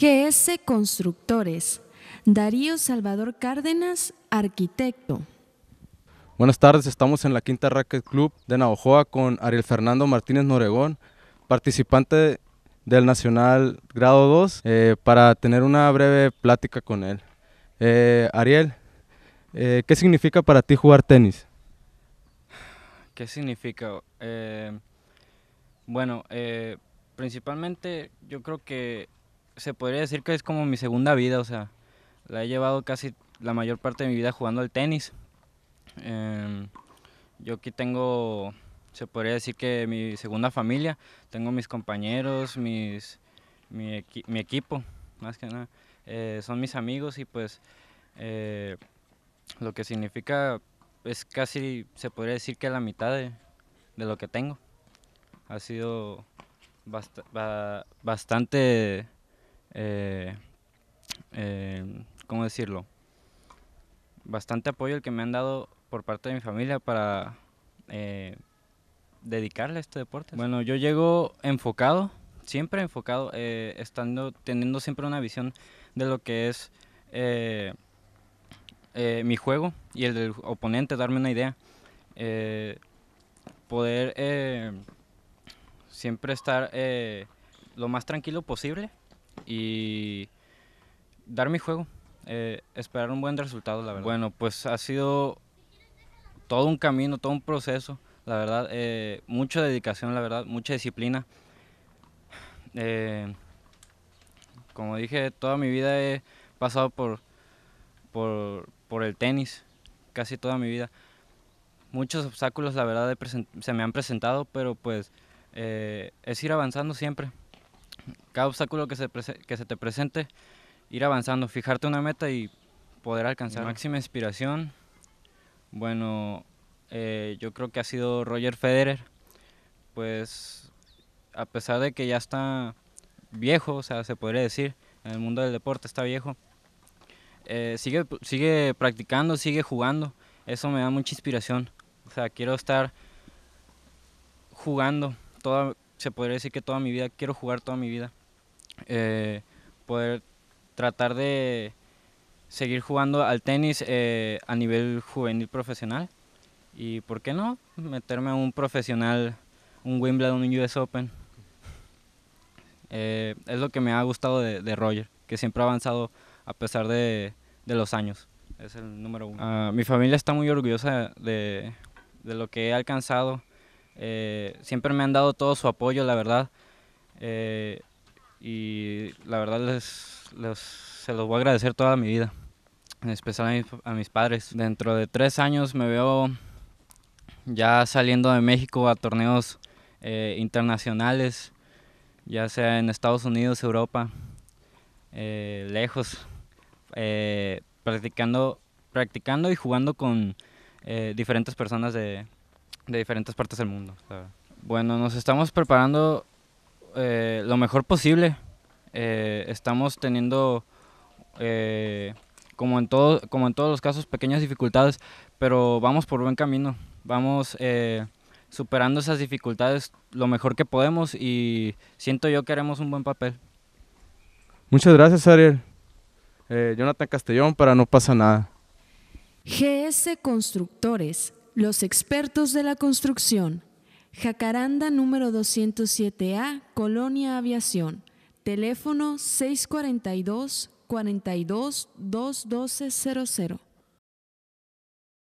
GS Constructores, Darío Salvador Cárdenas, arquitecto. Buenas tardes, estamos en la Quinta Racket Club de Navajoa con Ariel Fernando Martínez Noregón, participante del Nacional Grado 2, eh, para tener una breve plática con él. Eh, Ariel, eh, ¿qué significa para ti jugar tenis? ¿Qué significa? bueno, principalmente yo creo que se podría decir que es como mi segunda vida, o sea, la he llevado casi la mayor parte de mi vida jugando al tenis. Em, yo aquí tengo, se podría decir que mi segunda familia, tengo mis compañeros, mis, mi, equipo, más que nada, eh, son mis amigos y pues eh, lo que significa es casi, se podría decir que la mitad de, lo que tengo. Ha sido bastante eh, eh, ¿cómo decirlo? Bastante apoyo el que me han dado por parte de mi familia para eh, dedicarle a este deporte. Bueno, yo llego enfocado, siempre enfocado, eh, estando, teniendo siempre una visión de lo que es mi juego y el del oponente, darme una idea. poder siempre estar lo más tranquilo posible y dar mi juego, eh, esperar un buen resultado, la verdad. Bueno, pues ha sido todo un camino, todo un proceso, la verdad, eh, mucha dedicación, la verdad, mucha disciplina. Eh, como dije, toda mi vida he pasado por, por, el tenis, casi toda mi vida. Muchos obstáculos, la verdad, se me han presentado, pero pues es ir avanzando siempre cada obstáculo que se, que se te presente, ir avanzando, fijarte una meta y poder alcanzar. Máxima inspiración, bueno, eh, yo creo que ha sido Roger Federer, pues a pesar de que ya está viejo, o sea, se podría decir, en el mundo del deporte está viejo, eh, sigue, sigue practicando, sigue jugando, eso me da mucha inspiración, o sea, quiero estar jugando toda, se podría decir que toda mi vida, quiero jugar toda mi vida. Eh, poder tratar de seguir jugando al tenis eh, a nivel juvenil profesional. Y por qué no meterme a un profesional, un Wimbledon, un US Open. Eh, es lo que me ha gustado de, Roger, que siempre ha avanzado a pesar de, de los años. Es el número uno. Ah, mi familia está muy orgullosa de, de lo que he alcanzado eh, siempre me han dado todo su apoyo, la verdad. Eh, y la verdad les, se los voy a agradecer toda mi vida, en especial a mis, padres. Dentro de tres años me veo ya saliendo de México a torneos eh, internacionales, ya sea en Estados Unidos, Europa, lejos, practicando, practicando y jugando con diferentes personas de, de diferentes partes del mundo. Bueno, nos estamos preparando eh, lo mejor posible. Eh, estamos teniendo, eh, como, en como en todos los casos, pequeñas dificultades, pero vamos por buen camino. Vamos superando esas dificultades lo mejor que podemos y siento yo que haremos un buen papel. Muchas gracias, Ariel. Jonathan Castellón para No pasa nada. GS Constructores los expertos de la construcción. Jacaranda número 207A, Colonia Aviación. Teléfono 642 42 212